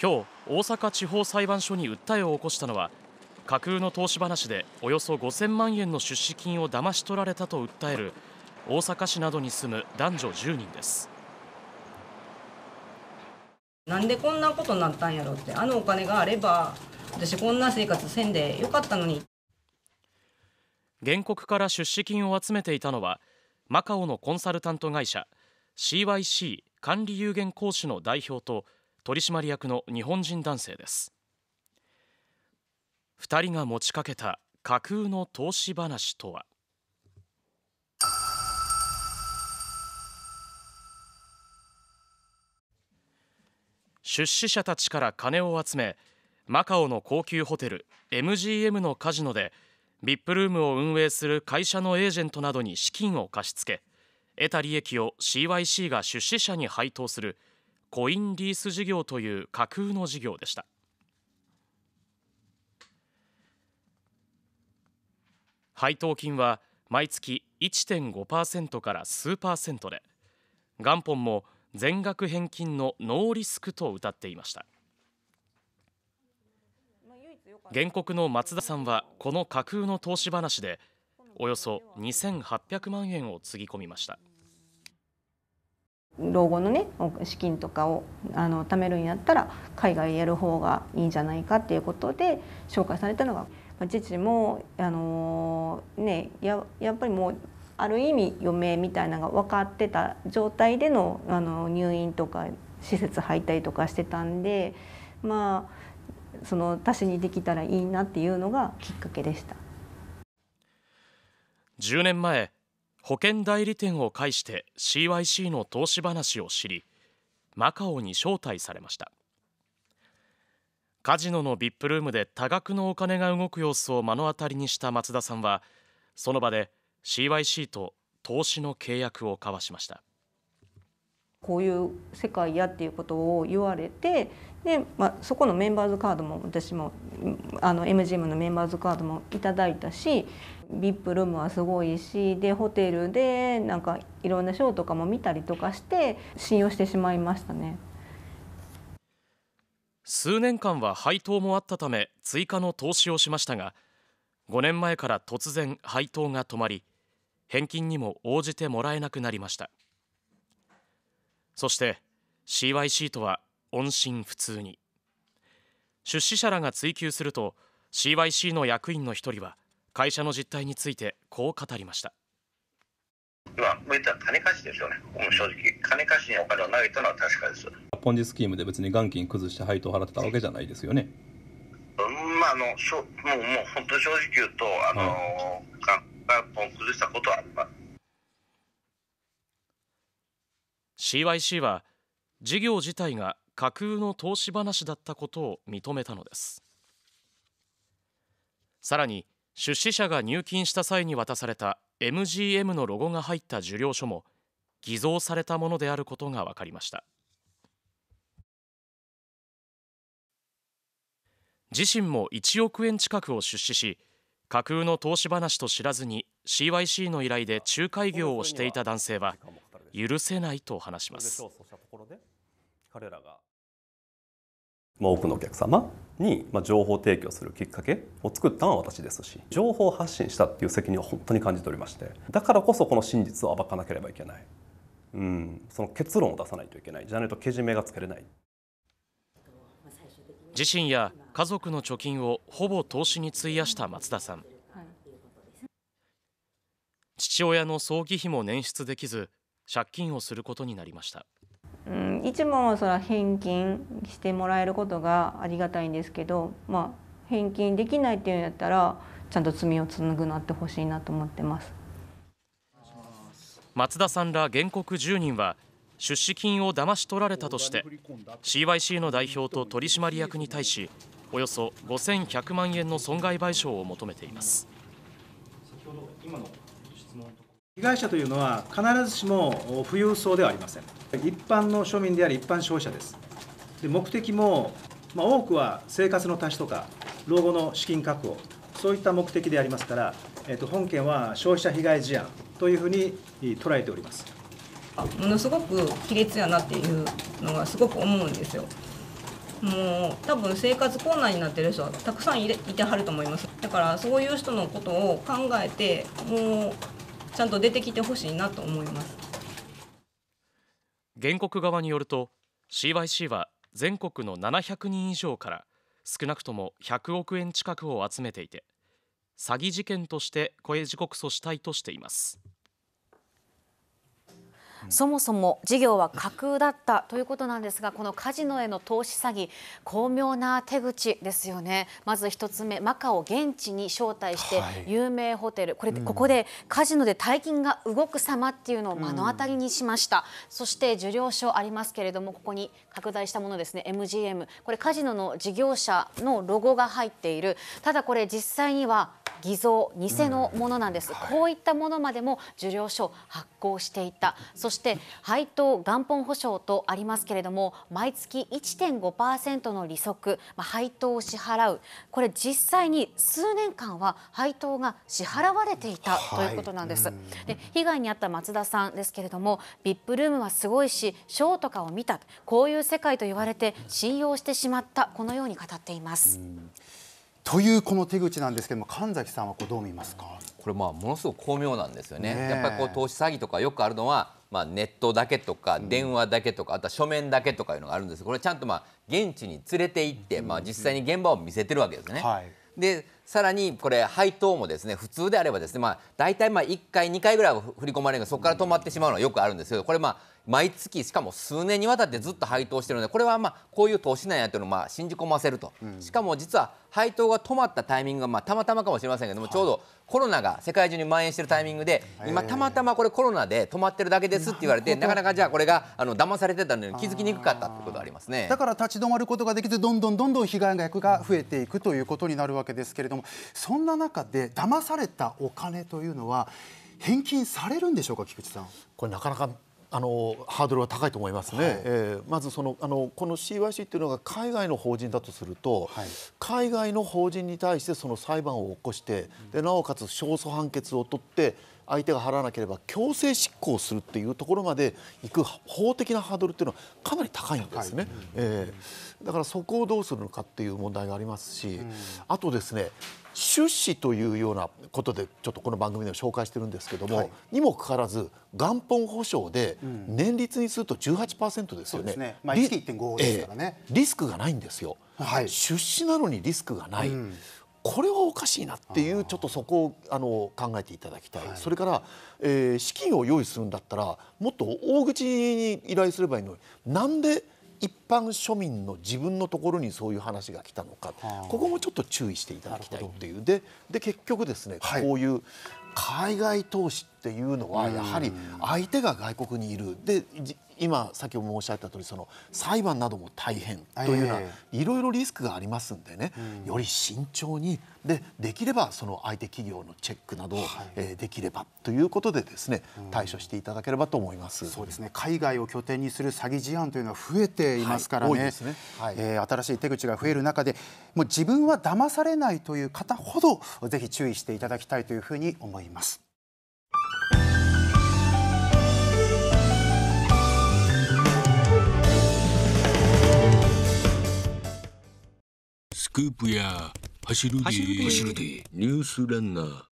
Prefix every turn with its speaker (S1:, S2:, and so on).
S1: 今日、大阪地方裁判所に訴えを起こしたのは、架空の投資話でおよそ5000万円の出資金を騙し取られたと訴える大阪市などに住む男女10人です。
S2: なんでこんなことになったんやろってあのお金があれば私こんな生活せんでよかったのに
S1: 原告から出資金を集めていたのはマカオのコンサルタント会社 CYC 管理有限講師の代表と取締役の日本人男性です2人が持ちかけた架空の投資話とは出資者たちから金を集めマカオの高級ホテル MGM のカジノで VIP ルームを運営する会社のエージェントなどに資金を貸し付け得た利益を CYC が出資者に配当するコインリース事業という架空の事業でした配当金は毎月1.5%から数パーセントで元本も全額返金のノーリスクと謳っていました原告の松田さんはこの架空の投資話でおよそ2800万円をつぎ込みました
S2: 老後のね資金とかをあの貯めるんやったら海外やる方がいいんじゃないかっていうことで紹介されたのが、まあ、父もあのー、ねややっぱりもうある意味余命みたいなのが分かってた状態でのあの入院とか施設入ったりとかしてたんでまあその足しにできたらいいなっていうのがきっかけでした。
S1: 10年前保険代理店を介して CYC の投資話を知りマカオに招待されましたカジノの VIP ルームで多額のお金が動く様子を目の当たりにした松田さんはその場で CYC と投資の契約を交わしました
S2: こういう世界やっていうことを言われてで、まあ、そこのメンバーズカードも私もあの MGM のメンバーズカードもいただいたし VIP ルームはすごいしでホテルでなんかいろんなショーとかも見たりとかして信用してしまいましたね。
S1: 数年間は配当もあったため追加の投資をしましたが5年前から突然配当が止まり返金にも応じてもらえなくなりました。そして CYC とは音信不通に出資者らが追及すると CYC の役員の一人は会社の実態についてこう語りました
S2: まあ、
S3: 言ったら金貸しですよね、もう正直、金貸しにお金を投げたのは確かです。ポンジスキームで別に元金崩して配当払ってたわけじゃないですよね。うんまあ、あのしょもうもう本当正直言うと、あの、はい、元金崩したことはあります。
S1: CYC は事業自体が架空の投資話だったことを認めたのですさらに出資者が入金した際に渡された MGM のロゴが入った受領書も偽造されたものであることが分かりました自身も1億円近くを出資し架空の投資話と知らずに CYC の依頼で仲介業をしていた男性は許せないと話します。まあ、多くのお客様に、まあ、情報提供するきっかけを作ったのは私ですし情報発信したっていう責任は本当に感じておりましてだからこそこの真実を暴かなければいけない、うん、その結論を出さないといけないじゃないとけじめがつけれない自身や家族の貯金をほぼ投資に費やした松田さん父親の葬儀費も捻出できず借金をすることになりました。うん、い
S2: つもそれ返金してもらえることがありがたいんですけど、まあ、返金できないっていうんやったらちゃんと罪を紡なってほしいなと思ってます
S1: 松田さんら原告10人は出資金を騙し取られたとして CYC の代表と取締役に対しおよそ5100万円の損害賠償を求めています。被害者というのは必ずしも富裕層ではありません一般の庶民であり一般消費者ですで目的も、まあ、多くは生活の足しとか老後の資金確保そういった目的でありますから、えっと本件は消費者被害事案というふうに捉えて
S2: おりますものすごく卑劣やなっていうのがすごく思うんですよもう多分生活困難になってる人はたくさんいてはると思いますだからそういう人のことを考えてもうちゃんと出てきてほしいなと思います
S1: 原告側によると CYC は全国の700人以上から少なくとも100億円近くを集めていて詐欺事件として声事告訴したいとしています。
S4: そもそも事業は架空だったということなんですがこのカジノへの投資詐欺巧妙な手口ですよねまず1つ目マカオ現地に招待して有名ホテル、はい、これ、うん、ここでカジノで大金が動く様っていうのを目の当たりにしました、うん、そして受領書ありますけれどもここに拡大したものですね MGM これカジノの事業者のロゴが入っているただこれ実際には偽造偽のものなんです、うんはい、こういったものまでも受領書発行していたそして配当元本保証とありますけれども毎月1.5%の利息、まあ、配当を支払うこれ実際に数年間は配当が支払われていたということなんです、はい、で被害に遭った松田さんですけれども VIP ルームはすごいしショーとかを見たこういう世界と言われて信用してしまったこのように語っています。うん
S3: というこの手口なんですけども神崎さんはこうどう見ますかこれまあものすごく巧妙なんですよね、ね、やっぱりこう投資詐欺とかよく
S1: あるのはまあ、ネットだけとか電話だけとか、あとは書面だけとかいうのがあるんですこれちゃんとまあ
S3: 現地に連れて行って、まあ、実際に現場を見せてるわけですね。はいでさらにこれ配当もですね普通であればですねまあ大体まあ1回2回ぐらいは振り込まれるがそこから止まってしまうのはよくあるんですけどこれまあ毎月しかも数年にわたってずっと配当してるのでこれはまあこういう投資なんやというのをまあ信じ込ませると、うん、しかも実は配当が止まったタイミングがまあたまたま
S1: かもしれませんけども、ちょうどコロナが世界中に蔓延してるタイミングで今たまたまこれコロナで止まってるだけですって言われてなかなかじゃあこれがあの騙されてたのに気づきにくかったってことありますねだか
S3: ら立ち止まることができずどんどんどんどん被害額が増えていくということになるわけですけれどもそんな中で騙されたお金というのは返金されるんでしょうか菊池さんこれなかなかあのハードルは高いと思いますね、はい、えー、まずそのあのこの CYC っていうのが海外の法人だとすると、はい、海外の法人に対してその裁判を起こしてでなおかつ勝訴判決を取って相手が払わなければ強制執行するっていうところまで行く法的なハードルっていうのはかなり高いんですね、えー、だからそこをどうするのかっていう問題がありますし、あとですね出資というようなことでちょっとこの番組でも紹介してるんですけども、はい、にもかかわらず元本保証で年率にすると18%ですよね。うん、ねまあ、1.5ですからねリ、えー、リスクがないんですよ、はい、出資なのにリスクがない、うんこれはおかしいなっていうちょっとそこをあの考えていただきたい、はい、それから、えー、資金を用意するんだったらもっと大口に依頼すればいいのになんで一般庶民の自分のところにそういう話が来たのかここもちょっと注意していただきたいというでで結局ですね、はい、こういう海外投資っていうのはやはり相手が外国にいるで今先ほど申し上げた通りその裁判なども大変というのはいろいろリスクがありますんでね、より慎重にでできればその相手企業のチェックなどを、はい、えー、できればということでですね対処していただければと思います。そうですね海外を拠点にする詐欺事案というのは増えていますからね。え新しい手口が増える中でもう自分は騙されないという方ほどぜひ注意していただきたいというふうに思います。
S4: クープや走るでニュースランナー